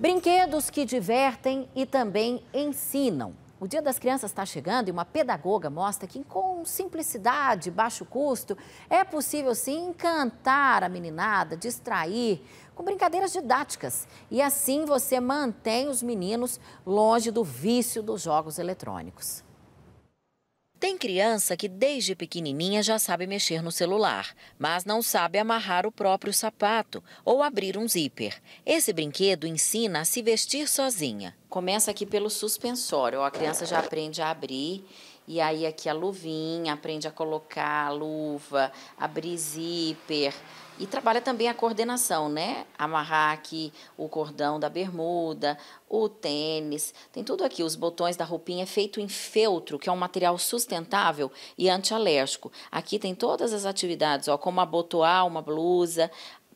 Brinquedos que divertem e também ensinam. O Dia das Crianças está chegando e uma pedagoga mostra que, com simplicidade, baixo custo, é possível sim encantar a meninada, distrair com brincadeiras didáticas. E assim você mantém os meninos longe do vício dos jogos eletrônicos. Tem criança que desde pequenininha já sabe mexer no celular, mas não sabe amarrar o próprio sapato ou abrir um zíper. Esse brinquedo ensina a se vestir sozinha. Começa aqui pelo suspensório. Ó, a criança já aprende a abrir. E aí aqui a luvinha, aprende a colocar a luva, abrir zíper. E trabalha também a coordenação, né? Amarrar aqui o cordão da bermuda, o tênis, tem tudo aqui. Os botões da roupinha é feito em feltro, que é um material sustentável e antialérgico. Aqui tem todas as atividades, ó, como abotoar uma blusa,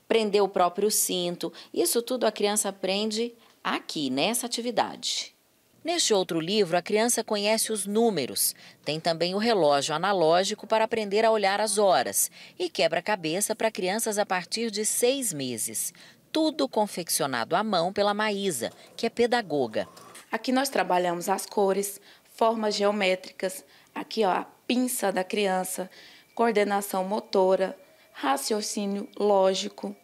prender o próprio cinto. Isso tudo a criança aprende aqui nessa atividade. Neste outro livro, a criança conhece os números. Tem também o relógio analógico para aprender a olhar as horas e quebra-cabeça para crianças a partir de seis meses. Tudo confeccionado à mão pela Maísa, que é pedagoga. Aqui nós trabalhamos as cores, formas geométricas, aqui ó, a pinça da criança, coordenação motora, raciocínio lógico,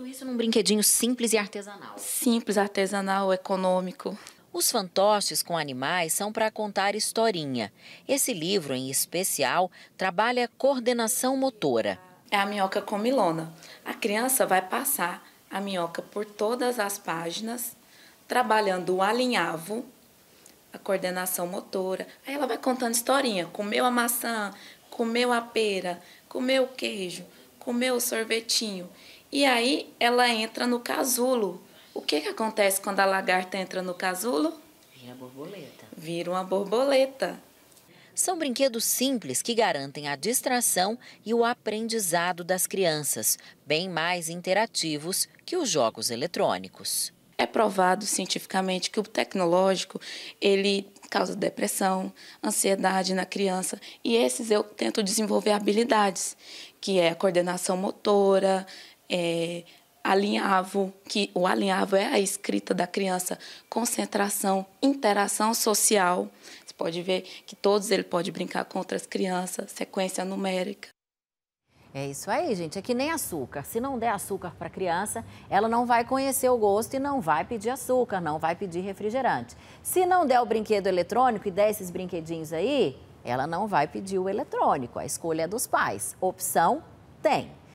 tudo isso num brinquedinho simples e artesanal. Simples, artesanal, econômico. Os fantoches com animais são para contar historinha. Esse livro, em especial, trabalha coordenação motora. É a minhoca comilona. A criança vai passar a minhoca por todas as páginas, trabalhando o alinhavo, a coordenação motora. Aí ela vai contando historinha. Comeu a maçã, comeu a pera, comeu o queijo, comeu o sorvetinho. E aí ela entra no casulo. O que, que acontece quando a lagarta entra no casulo? Vira borboleta. Vira uma borboleta. São brinquedos simples que garantem a distração e o aprendizado das crianças, bem mais interativos que os jogos eletrônicos. É provado cientificamente que o tecnológico, ele causa depressão, ansiedade na criança, e esses eu tento desenvolver habilidades, que é a coordenação motora, é, alinhavo, que o alinhavo é a escrita da criança, concentração, interação social. Você pode ver que todos ele pode brincar com outras crianças, sequência numérica. É isso aí, gente. É que nem açúcar. Se não der açúcar para a criança, ela não vai conhecer o gosto e não vai pedir açúcar, não vai pedir refrigerante. Se não der o brinquedo eletrônico e der esses brinquedinhos aí, ela não vai pedir o eletrônico. A escolha é dos pais. Opção tem.